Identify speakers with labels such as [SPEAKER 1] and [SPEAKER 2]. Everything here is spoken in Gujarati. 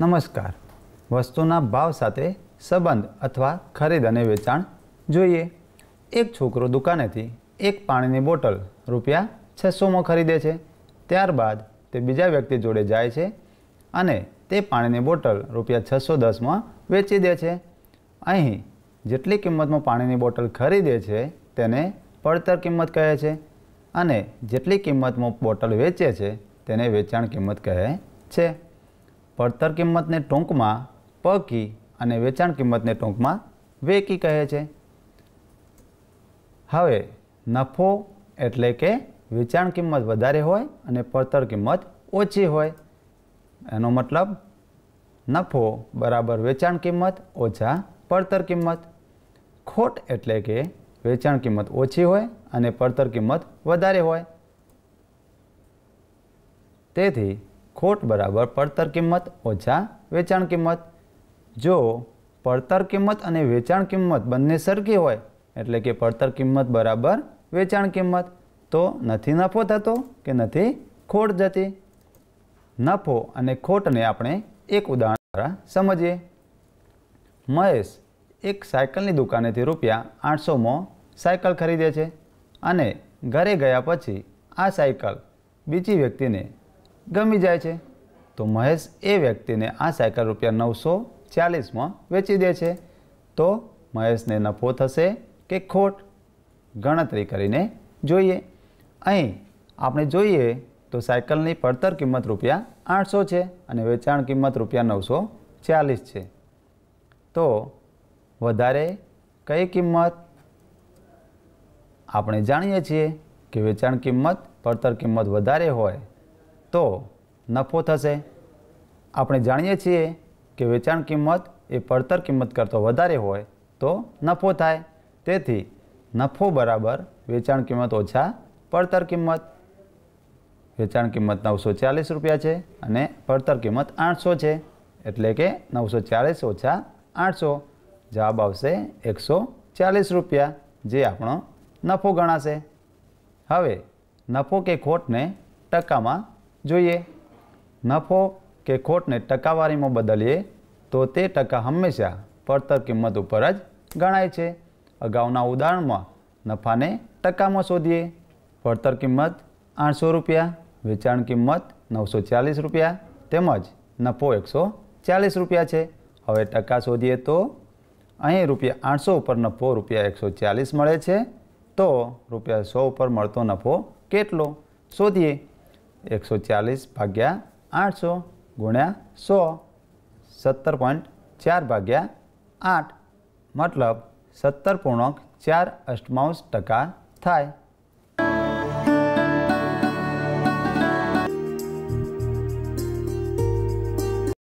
[SPEAKER 1] નમસ્કાર વસ્તુના ભાવ સાથે સંબંધ અથવા ખરીદ અને વેચાણ જોઈએ એક છોકરો દુકાનેથી એક પાણીની બોટલ રૂપિયા છસોમાં ખરીદે છે ત્યારબાદ તે બીજા વ્યક્તિ જોડે જાય છે અને તે પાણીની બોટલ રૂપિયા છસો દસમાં વેચી દે છે અહીં જેટલી કિંમતમાં પાણીની બોટલ ખરીદે છે તેને પડતર કિંમત કહે છે અને જેટલી કિંમતમાં બોટલ વેચે છે તેને વેચાણ કિંમત કહે છે પડતર કિંમતને ટૂંકમાં પકી અને વેચાણ કિંમતને ટૂંકમાં વેકી કહે છે હવે નફો એટલે કે વેચાણ કિંમત વધારે હોય અને પડતર કિંમત ઓછી હોય એનો મતલબ નફો બરાબર વેચાણ કિંમત ઓછા પડતર કિંમત ખોટ એટલે કે વેચાણ કિંમત ઓછી હોય અને પડતર કિંમત વધારે હોય તેથી ખોટ બરાબર પડતર કિંમત ઓછા વેચાણ કિંમત જો પડતર કિંમત અને વેચાણ કિંમત બંને સરખી હોય એટલે કે પડતર કિંમત બરાબર વેચાણ કિંમત તો નથી નફો થતો કે નથી ખોટ જતી નફો અને ખોટને આપણે એક ઉદાહરણ દ્વારા સમજીએ મહેશ એક સાયકલની દુકાનેથી રૂપિયા આઠસોમાં સાયકલ ખરીદે છે અને ઘરે ગયા પછી આ સાયકલ બીજી વ્યક્તિને ગમી જાય છે તો મહેશ એ વ્યક્તિને આ સાયકલ રૂપિયા નવસો ચાલીસમાં વેચી દે છે તો મહેશને નફો થશે કે ખોટ ગણતરી કરીને જોઈએ અહીં આપણે જોઈએ તો સાયકલની પડતર કિંમત રૂપિયા આઠસો છે અને વેચાણ કિંમત રૂપિયા નવસો ચાલીસ છે તો વધારે કઈ કિંમત આપણે જાણીએ છીએ કે વેચાણ કિંમત પડતર કિંમત વધારે હોય તો નફો થશે આપણે જાણીએ છીએ કે વેચાણ કિંમત એ પડતર કિંમત કરતો વધારે હોય તો નફો થાય તેથી નફો બરાબર વેચાણ કિંમત ઓછા પડતર કિંમત વેચાણ કિંમત નવસો ચાલીસ રૂપિયા છે અને પડતર કિંમત આઠસો છે એટલે કે નવસો ચાલીસ ઓછા આઠસો જવાબ આવશે એકસો ચાલીસ રૂપિયા જે આપણો નફો ગણાશે હવે નફો કે ખોટને ટકામાં જોઈએ નફો કે ખોટને ટકાવારીમાં બદલીએ તો તે ટકા હંમેશા પડતર કિંમત ઉપર જ ગણાય છે અગાઉના ઉદાહરણમાં નફાને ટકામાં શોધીએ પડતર કિંમત આઠસો રૂપિયા વેચાણ કિંમત નવસો ચાલીસ રૂપિયા તેમજ નફો એકસો ચાલીસ રૂપિયા છે હવે ટકા શોધીએ તો અહીં રૂપિયા આઠસો ઉપર નફો રૂપિયા એકસો ચાલીસ મળે છે તો રૂપિયા સો ઉપર મળતો નફો કેટલો શોધીએ એકસો ચાલીસ ભાગ્યા આઠસો ગુણ્યા સો સત્તર પોઈન્ટ ચાર ભાગ્યા આઠ મતલબ સત્તર પૂર્ણક ચાર અષ્ટમાંશ ટકા થાય